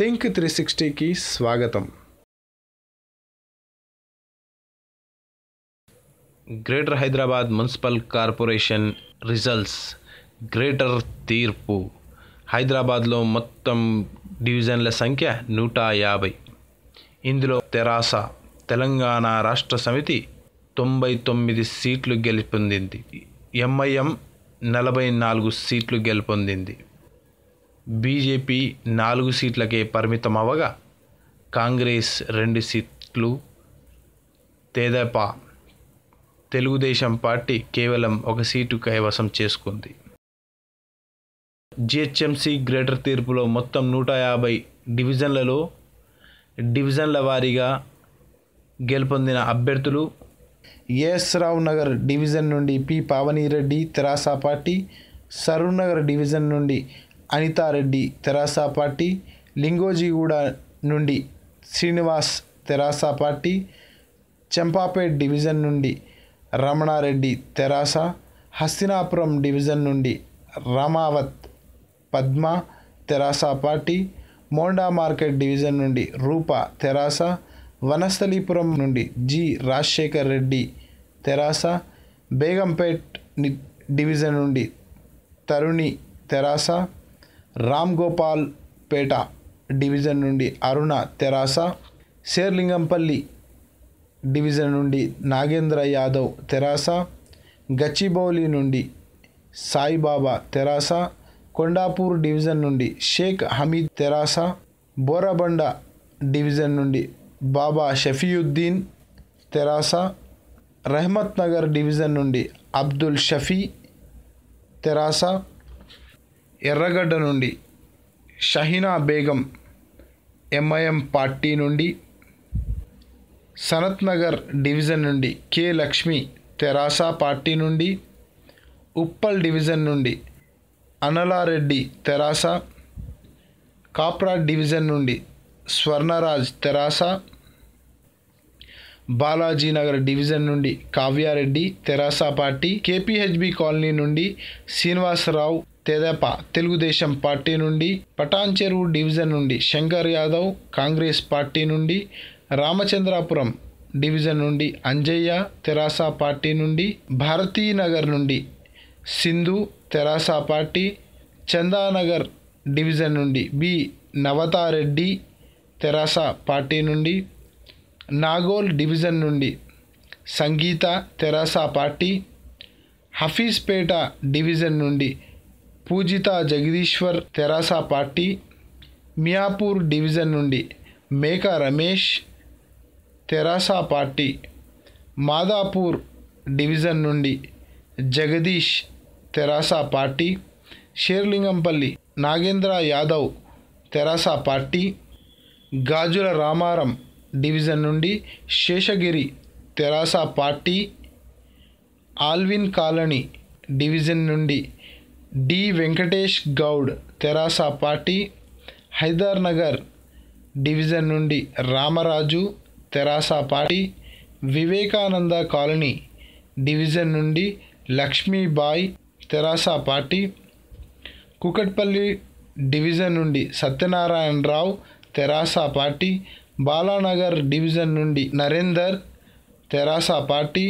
think three సిక్స్టీకి స్వాగతం greater Hyderabad municipal corporation results greater తీర్పు హైదరాబాద్లో మొత్తం డివిజన్ల సంఖ్య నూట యాభై ఇందులో తెరాస తెలంగాణ రాష్ట్ర సమితి తొంభై తొమ్మిది సీట్లు గెలుపొందింది ఎంఐఎం నలభై నాలుగు సీట్లు గెలుపొందింది బీజేపీ నాలుగు సీట్లకే పరిమితం అవ్వగా కాంగ్రెస్ రెండు సీట్లు తెదేపా తెలుగుదేశం పార్టీ కేవలం ఒక సీటు కైవసం చేసుకుంది జిహెచ్ఎంసీ గ్రేటర్ తీర్పులో మొత్తం నూట యాభై డివిజన్లలో డివిజన్ల వారీగా గెలుపొందిన అభ్యర్థులు ఎస్ రావు నగర్ డివిజన్ నుండి P Pavani Reddy TRS party Saroor Nagar division నుండి అనితారెడ్డి తెరాస పార్టీ లింగోజీగూడ నుండి శ్రీనివాస్ తెరాస పార్టీ చెంపాపేట్ డివిజన్ నుండి రమణారెడ్డి తెరాస హస్తినాపురం డివిజన్ నుండి Ramavath Padma TRS party Monda market division నుండి రూప తెరాస వనస్థలీపురం నుండి జి రాజశేఖర్ రెడ్డి తెరాస బేగంపేట్ డివిజన్ నుండి తరుణి తెరాస రామ్ గోపాల్ పేట డివిజన్ నుండి అరుణ తెరాస శేర్లింగంపల్లి డివిజన్ నుండి నాగేంద్ర యాదవ్ తెరాస గచ్చిబౌలి నుండి సాయిబాబా తెరాస కొండాపూర్ డివిజన్ నుండి షేక్ హమీద్ తెరాస బోరబండ డివిజన్ నుండి బాబా షఫీయుద్దీన్ తెరాస రెహమత్ నగర్ డివిజన్ నుండి అబ్దుల్ షఫీ తెరాస ఎర్రగడ్డ నుండి షహీనా బేగం ఎంఐఎం పార్టీ నుండి సనత్ నగర్ డివిజన్ నుండి కె లక్ష్మి తెరాస పార్టీ నుండి ఉప్పల్ డివిజన్ నుండి అనలారెడ్డి తెరాస కాప్రా డివిజన్ నుండి స్వర్ణరాజ్ తెరాస బాలాజీనగర్ డివిజన్ నుండి Kavya Reddy TRS party KPHB colony నుండి శ్రీనివాసరావు తెదప తెలుగుదేశం పార్టీ నుండి పటాన్ చెరువు డివిజన్ నుండి శంకర్ యాదవ్ కాంగ్రెస్ పార్టీ నుండి రామచంద్రాపురం డివిజన్ నుండి అంజయ్య తెరాస పార్టీ నుండి భారతీనగర్ నుండి సింధు తెరాస పార్టీ చందానగర్ డివిజన్ నుండి బి నవతారెడ్డి తెరాస పార్టీ నుండి నాగోల్ డివిజన్ నుండి సంగీత తెరాస పార్టీ హఫీజ్పేట డివిజన్ నుండి పూజిత జగదీశ్వర్ తెరాస పార్టీ మియాపూర్ డివిజన్ నుండి మేక రమేష్ తెరాస పార్టీ మాదాపూర్ డివిజన్ నుండి Jagadish TRS party Serilingampally Nagendra Yadav TRS party Gajula Ramaram division నుండి Seshagiri TRS party Alwyn colony division నుండి D Venkatesh Goud TRS party Hydernagar division నుండి Ramaraju TRS party Vivekananda colony division నుండి లక్ష్మీబాయ్ తెరాస పార్టీ కుకట్పల్లి డివిజన్ నుండి సత్యనారాయణరావు తెరాస పార్టీ బాలానగర్ డివిజన్ నుండి నరేందర్ తెరాస పార్టీ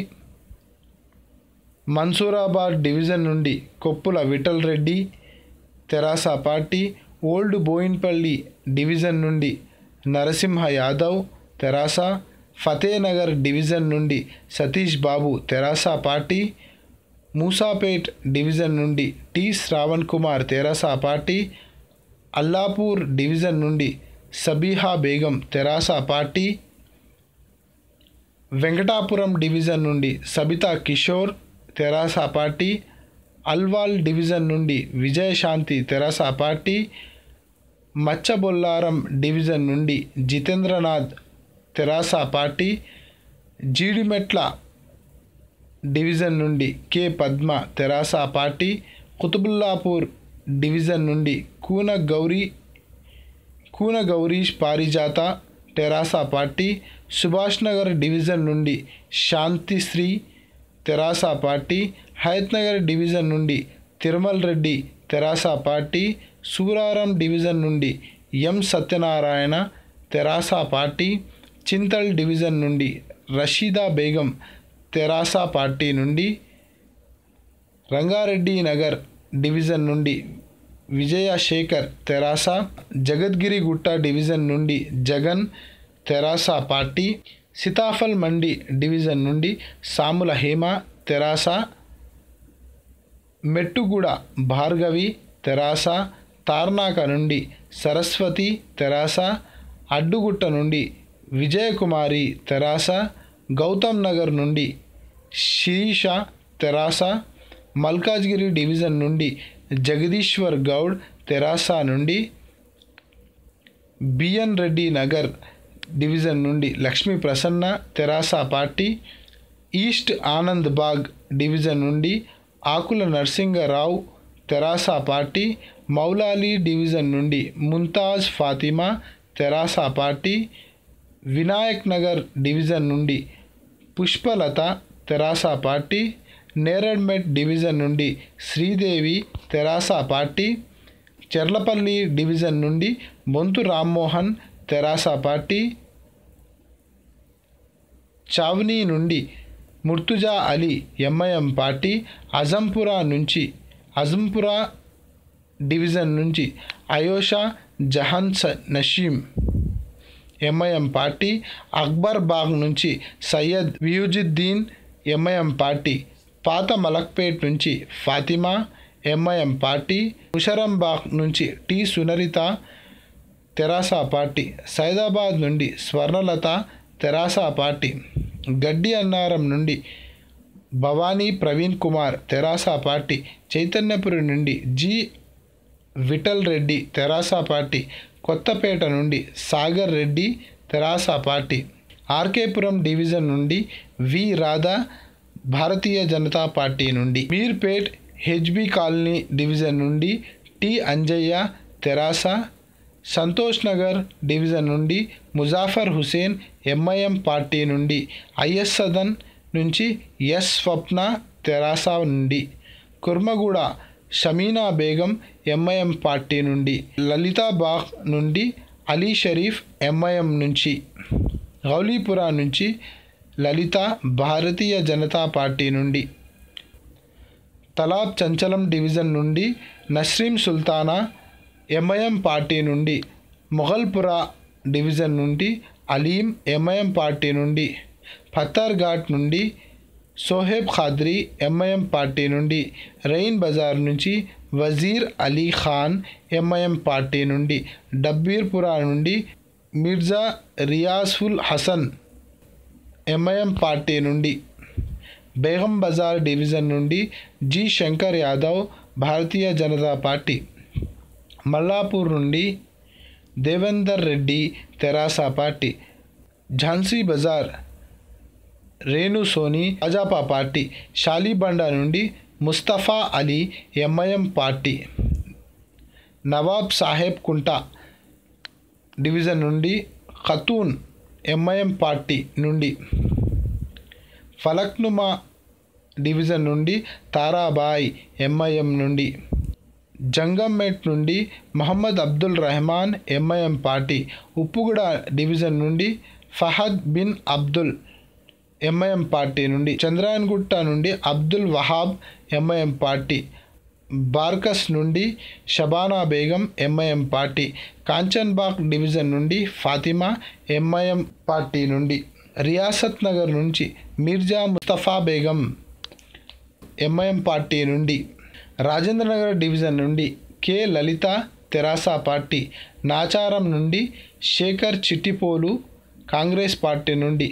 మన్సూరాబాద్ డివిజన్ నుండి Koppula Vittal Reddy TRS party old Bowenpally division నుండి నరసింహ యాదవ్ తెరాస ఫతేనగర్ డివిజన్ నుండి సతీష్ బాబు తెరాస పార్టీ మూసాపేట్ డివిజన్ నుండి T Sravan Kumar TRS party Allapur division నుండి సబీహా బేగం తెరాస పార్టీ వెంకటాపురం డివిజన్ నుండి సబితా కిషోర్ తెరాస పార్టీ అల్వాల్ డివిజన్ నుండి విజయశాంతి తెరాస పార్టీ మచ్చబొల్లారం డివిజన్ నుండి జితేంద్రనాథ్ తెరాస పార్టీ జీడిమెట్ల డివిజన్ నుండి K Padma TRS party Quthbullapur division నుండి కూన గౌరీ కూన గౌరీష్ పారిజాత టెరాసా పార్టీ సుభాష్ నగర్ డివిజన్ నుండి శాంతిశ్రీ తెరాస పార్టీ హయత్నగర్ డివిజన్ నుండి తిరుమల్ రెడ్డి తెరాస పార్టీ సూరారం డివిజన్ నుండి M Satyanarayana TRS party Chintal division నుండి రషీదా బేగం తెరాస పార్టీ నుండి రంగారెడ్డి నగర్ డివిజన్ నుండి విజయ శేఖర్ తెరాస జగద్గిరిగుట్ట డివిజన్ నుండి జగన్ తెరాస పార్టీ సితాఫల్ మండి డివిజన్ నుండి సాముల హేమ తెరాస మెట్టుగూడ భార్గవి తెరాస తార్నాక నుండి సరస్వతి తెరాస అడ్డుగుట్ట నుండి విజయకుమారి తెరాస గౌతమ్ నగర్ నుండి శిరీష తెరాస మల్కాజ్గిరి డివిజన్ నుండి జగదీశ్వర్ గౌడ్ తెరాస నుండి బిఎన్ రెడ్డి నగర్ డివిజన్ నుండి Lakshmi Prasanna TRS party east Anand Bagh division నుండి ఆకుల నరసింగరావు తెరాస పార్టీ మౌలాలి డివిజన్ నుండి ముంతాజ్ ఫాతిమా తెరాస పార్టీ వినాయక్ నగర్ డివిజన్ నుండి పుష్పలత తెరాస పార్టీ నేరడ్మెట్ డివిజన్ నుండి శ్రీదేవి తెరాసా పార్టీ చెర్లపల్లి డివిజన్ నుండి బొంతు రామ్మోహన్ తెరాస పార్టీ చావ్నీ నుండి ముర్తుజా అలీ ఎంఐఎం పార్టీ అజంపురా నుంచి అజంపురా డివిజన్ నుంచి అయోషా స నషీం ఎంఐఎం పార్టీ అక్బర్ బాగ్ నుంచి సయ్యద్ వియుజిద్దీన్ ఎంఐఎం పార్టీ పాత మలక్పేట్ నుంచి ఫాతిమా ఎంఐఎం పార్టీ ముషరంబాగ్ నుంచి టి సునరిత తెరాస పార్టీ సైదాబాద్ నుండి స్వర్ణలత తెరాస పార్టీ గడ్డి అన్నారం నుండి భవానీ ప్రవీణ్ కుమార్ తెరాస పార్టీ చైతన్యపురి నుండి జి విఠల్ రెడ్డి తెరాస పార్టీ కొత్తపేట నుండి సాగర్ రెడ్డి తెరాస పార్టీ ఆర్కేపురం డివిజన్ నుండి వి రాధా భారతీయ జనతా పార్టీ నుండి మీర్పేట్ హెచ్బి కాలనీ డివిజన్ నుండి టి అంజయ్య తెరాస సంతోష్ నగర్ డివిజన్ నుండి ముజాఫర్ హుసేన్ ఎంఐఎం పార్టీ నుండి ఐఎస్ సదన్ నుంచి ఎస్ స్వప్న తెరాస నుండి కుర్మగూడ షమీనా బేగం ఎంఐఎం పార్టీ నుండి లలితాబాగ్ నుండి అలీ షరీఫ్ ఎంఐఎం నుంచి గౌలీపురా నుంచి లలిత భారతీయ జనతా పార్టీ నుండి తలాబ్ చంచలం డివిజన్ నుండి నస్రీం సుల్తానా ఎంఐఎం పార్టీ నుండి మొఘల్పురా డివిజన్ నుండి అలీం ఎంఐఎం పార్టీ నుండి ఫతార్ఘాట్ నుండి సోహెబ్ ఖాద్రి ఎంఐఎం పార్టీ నుండి రెయిన్ బజార్ నుంచి వజీర్ అలీ ఖాన్ ఎంఐఎం పార్టీ నుండి డబ్బీర్పురా నుండి మిర్జా రియాసుల్ హసన్ ఎంఐఎం పార్టీ నుండి బేగం బజార్ డివిజన్ నుండి జి శంకర్ యాదవ్ భారతీయ జనతా పార్టీ మల్లాపూర్ నుండి దేవేందర్ రెడ్డి తెరాస పార్టీ ఝాన్సీ బజార్ రేణు సోని భాజపా పార్టీ షాలీబండా నుండి Mustafa Ali MIM party Nawab Saheb Kunta division నుండి ఖతూన్ ఎంఐఎం పార్టీ నుండి ఫలక్నుమా డివిజన్ నుండి తారాబాయ్ ఎంఐఎం నుండి జంగంపేట్ నుండి Mohammed Abdul Rehman MIM party Uppuguda division నుండి ఫహద్ బిన్ అబ్దుల్ ఎంఐఎం పార్టీ నుండి చంద్రాయన్గుట్ట నుండి అబ్దుల్ వహాబ్ ఎంఐఎం పార్టీ బార్కస్ నుండి Shabana Begum MIM party Kanchanbagh division నుండి ఫాతిమా ఎంఐఎం పార్టీ నుండి రియాసత్ నగర్ నుంచి మిర్జా ముస్తఫా బేగం ఎంఐఎం పార్టీ నుండి రాజేంద్రనగర్ డివిజన్ నుండి కె లలిత తెరాస పార్టీ నాచారం నుండి శేఖర్ చిట్టిపోలు కాంగ్రెస్ పార్టీ నుండి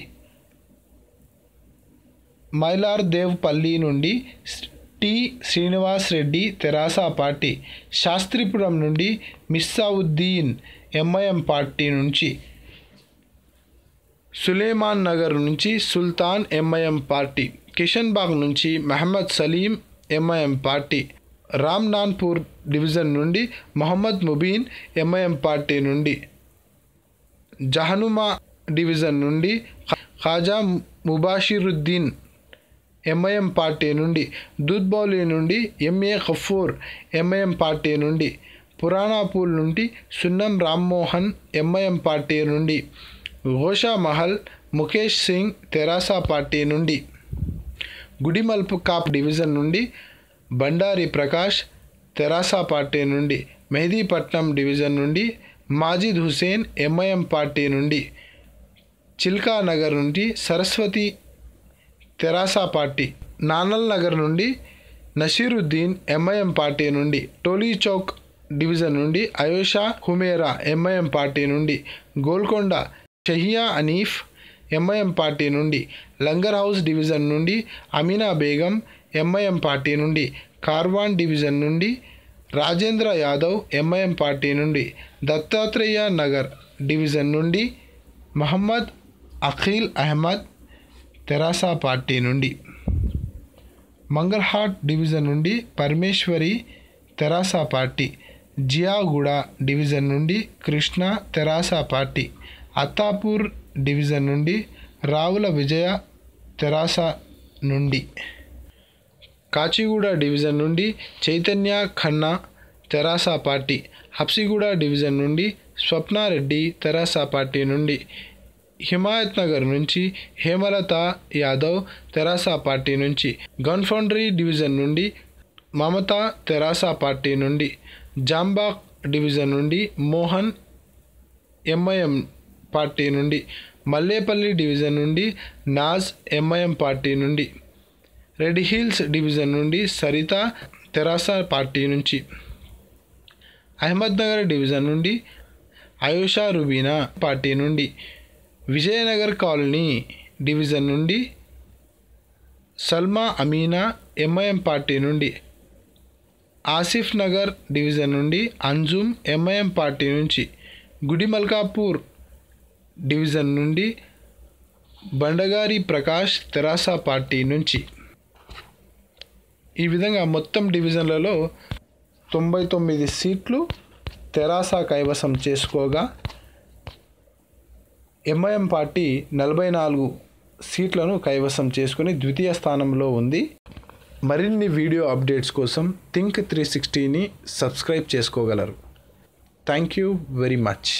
మైలార్దేవ్పల్లి నుండి టి శ్రీనివాస్ రెడ్డి తెరాస పార్టీ శాస్త్రిపురం నుండి మిస్సావుద్దీన్ ఎంఐఎం పార్టీ నుంచి సులేమాన్ నగర్ నుంచి సుల్తాన్ ఎంఐఎం పార్టీ కిషన్బాగ్ నుంచి Mohammed Saleem MIM party Ramnaspura division నుండి మహమ్మద్ ముబీన్ ఎంఐఎం పార్టీ నుండి జహనుమా డివిజన్ నుండి ఖాజా ముబాషిరుద్దీన్ ఎంఐఎం పార్టీ నుండి దూద్బౌలి నుండి ఎంఏ ఖఫూర్ ఎంఐఎం పార్టీ నుండి పురాణాపూల్ నుండి సున్నం రామ్మోహన్ ఎంఐఎం పార్టీ నుండి ఘోషా మహల్ ముఖేష్ సింగ్ తెరాస పార్టీ నుండి గుడిమల్పు కాప్ డివిజన్ నుండి బండారి ప్రకాష్ తెరాస పార్టీ నుండి మెహదీపట్నం డివిజన్ నుండి మాజిద్ హుసేన్ ఎంఐఎం పార్టీ నుండి చిల్కా నగర్ నుండి సరస్వతి తెరాస పార్టీ నానల్ నగర్ నుండి నషీరుద్దీన్ ఎంఐఎం పార్టీ నుండి టోలీ చౌక్ డివిజన్ నుండి అయోషా హుమేరా ఎంఐఎం పార్టీ నుండి గోల్కొండ షహియా అనీఫ్ ఎంఐఎం పార్టీ నుండి లంగర్ హౌస్ డివిజన్ నుండి అమీనా బేగం ఎంఐఎం పార్టీ నుండి కార్వాన్ డివిజన్ నుండి రాజేంద్ర యాదవ్ ఎంఐఎం పార్టీ నుండి దత్తాత్రేయ నగర్ డివిజన్ నుండి మహమ్మద్ అఖిల్ అహ్మద్ తెరాస పార్టీ నుండి మంగర్హాట్ డివిజన్ నుండి పరమేశ్వరి తెరాస పార్టీ జియాగూడ డివిజన్ నుండి కృష్ణ తెరాస పార్టీ అత్తాపూర్ డివిజన్ నుండి రావుల విజయ తెరాస నుండి కాచిగూడ డివిజన్ నుండి చైతన్య ఖన్నా తెరాస పార్టీ హప్సిగూడ డివిజన్ నుండి స్వప్నారెడ్డి తెరాస పార్టీ నుండి హిమాయత్ నగర్ నుంచి హేమలత యాదవ్ తెరాస పార్టీ నుంచి గన్ఫౌండరీ డివిజన్ నుండి మమత తెరాస పార్టీ నుండి జాంబాగ్ డివిజన్ నుండి మోహన్ ఎంఐఎం పార్టీ నుండి మల్లేపల్లి డివిజన్ నుండి నాజ్ ఎంఐఎం పార్టీ నుండి రెడ్ హిల్స్ డివిజన్ నుండి సరిత తెరాస పార్టీ నుంచి అహ్మద్నగర్ డివిజన్ నుండి ఆయుషా రుబీనా పార్టీ నుండి విజయనగర్ కాలనీ డివిజన్ నుండి సల్మా అమీనా ఎంఐఎం పార్టీ నుండి ఆసిఫ్ నగర్ డివిజన్ నుండి అంజుమ్ ఎంఐఎం పార్టీ నుంచి గుడిమల్కాపూర్ డివిజన్ నుండి బండగారి ప్రకాష్ తెరాస పార్టీ నుంచి ఈ విధంగా మొత్తం డివిజన్లలో తొంభై తొమ్మిది సీట్లు తెరాస కైవసం చేసుకోగా ఎంఐఎం పార్టీ నలభై నాలుగు సీట్లను కైవసం చేసుకుని ద్వితీయ స్థానంలో ఉంది మరిన్ని వీడియో అప్డేట్స్ కోసం థింక్ త్రీ సిక్స్టీని సబ్స్క్రైబ్ చేసుకోగలరు థ్యాంక్ యూ వెరీ మచ్